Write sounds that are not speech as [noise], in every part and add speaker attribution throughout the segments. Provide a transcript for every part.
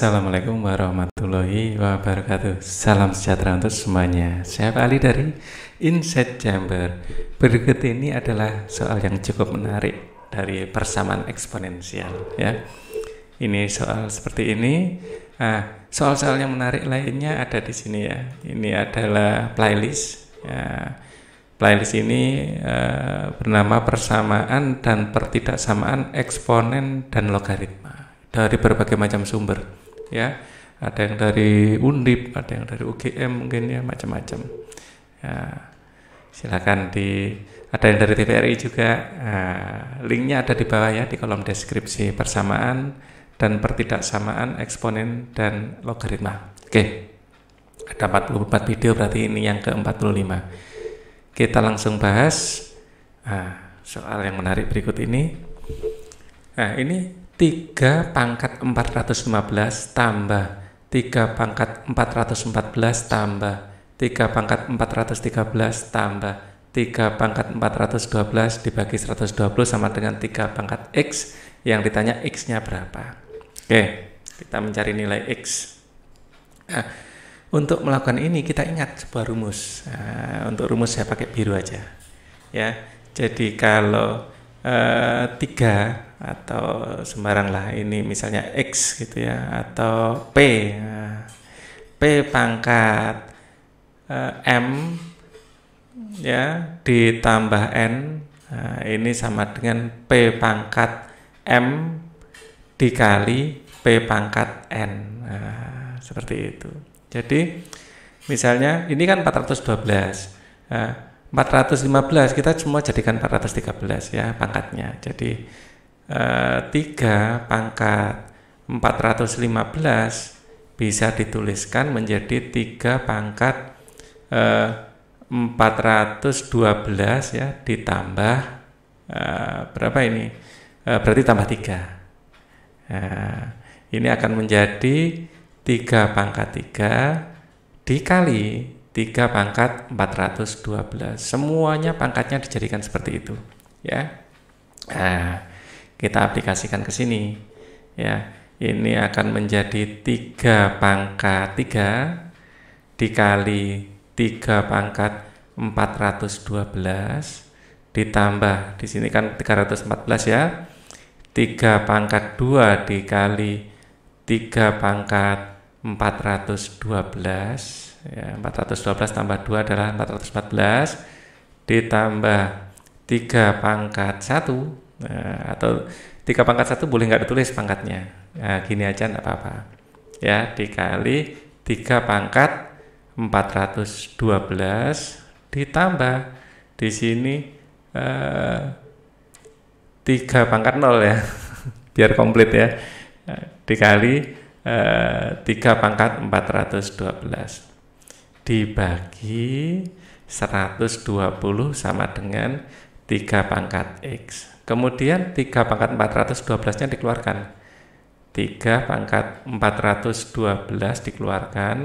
Speaker 1: Assalamualaikum warahmatullahi wabarakatuh Salam sejahtera untuk semuanya Saya Pak Ali dari Insight Chamber Berikut ini adalah soal yang cukup menarik Dari persamaan eksponensial ya. Ini soal seperti ini Nah, soal-soal yang menarik lainnya ada di sini ya. Ini adalah playlist. Ya, playlist ini uh, bernama persamaan dan pertidaksamaan eksponen dan logaritma dari berbagai macam sumber ya ada yang dari Undip ada yang dari UGM mungkin ya macam-macam ya, silakan di ada yang dari TVRI juga nah, linknya ada di bawah ya di kolom deskripsi persamaan dan pertidaksamaan eksponen dan logaritma oke ada 44 video berarti ini yang ke 45 kita langsung bahas nah, soal yang menarik berikut ini nah ini 3 pangkat 415 tambah 3 pangkat 414 tambah 3 pangkat 413 tambah 3 pangkat 412 dibagi 120 sama dengan 3 pangkat X yang ditanya X-nya berapa. Oke, kita mencari nilai X. Nah, untuk melakukan ini kita ingat sebuah rumus. Nah, untuk rumus saya pakai biru aja. Ya. Jadi kalau eh, 3 atau sembarang lah ini misalnya X gitu ya atau P P pangkat eh, M ya ditambah N nah, ini sama dengan P pangkat M dikali P pangkat N nah, seperti itu jadi misalnya ini kan 412 nah, 415 kita cuma jadikan 413 ya pangkatnya jadi 3 eh, pangkat 415 bisa dituliskan menjadi 3 pangkat eh, 412 ya ditambah eh, berapa ini? Eh, berarti tambah 3. Nah, eh, ini akan menjadi 3 pangkat 3 dikali 3 pangkat 412. Semuanya pangkatnya dijadikan seperti itu, ya. Nah, kita aplikasikan ke sini ya ini akan menjadi tiga pangkat 3 dikali tiga pangkat 412 ditambah di sini kan 314 ya 3 pangkat 2 dikali 3 pangkat 412 ya, 412 tambah 2 adalah 414 ditambah 3 pangkat 1 Nah, atau tiga pangkat satu boleh nggak ditulis pangkatnya nah, gini aja nggak apa-apa ya dikali tiga pangkat 412 ditambah di sini eh, tiga eh, pangkat nol ya [laughs] biar komplit ya dikali tiga eh, pangkat 412 dibagi 120 sama dengan 3 pangkat X. Kemudian 3 pangkat 412-nya dikeluarkan. 3 pangkat 412 dikeluarkan.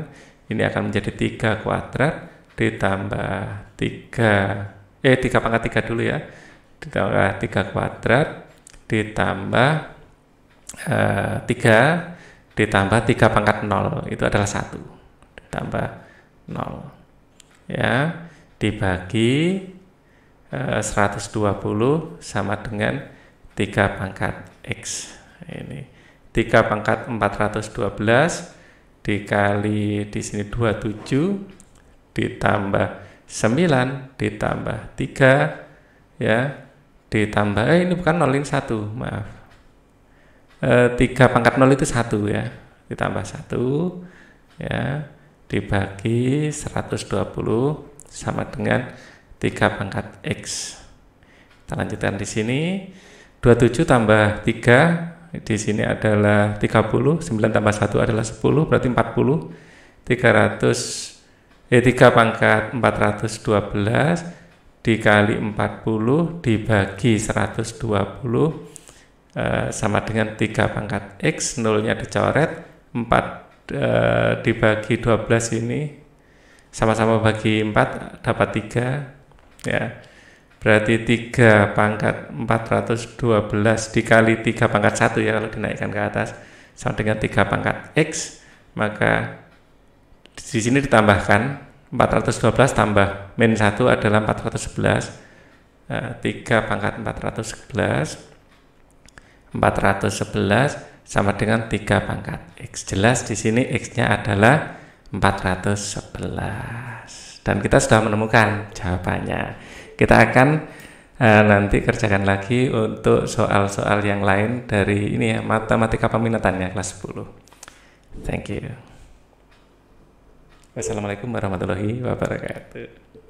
Speaker 1: Ini akan menjadi 3 kuadrat ditambah 3, eh 3 pangkat 3 dulu ya. Ditambah 3 kuadrat ditambah uh, eh, 3 ditambah 3 pangkat 0. Itu adalah 1. Ditambah 0. Ya, dibagi 120 eh, sama dengan 3 pangkat X ini 3 pangkat 412 dikali di sini 27 ditambah 9 ditambah 3 ya ditambah eh ini bukan 0 ini 1 maaf e, eh, 3 pangkat 0 itu 1 ya ditambah 1 ya dibagi 120 sama dengan 3 pangkat X. Kita lanjutkan di sini. 27 tambah 3, di sini adalah 30, 9 tambah 1 adalah 10, berarti 40. 300, eh 3 pangkat 412 dikali 40 dibagi 120 eh, sama dengan 3 pangkat X, nolnya dicoret, 4 eh, dibagi 12 ini, sama-sama bagi 4, dapat 3, ya berarti 3 pangkat 412 dikali 3 pangkat 1 ya kalau dinaikkan ke atas sama dengan 3 pangkat X maka di sini ditambahkan 412 tambah min 1 adalah 411 3 eh, pangkat 411 411 sama dengan 3 pangkat X jelas di sini X nya adalah 411 dan kita sudah menemukan jawabannya. Kita akan uh, nanti kerjakan lagi untuk soal-soal yang lain dari ini ya matematika peminatannya kelas 10. Thank you. Wassalamualaikum warahmatullahi wabarakatuh.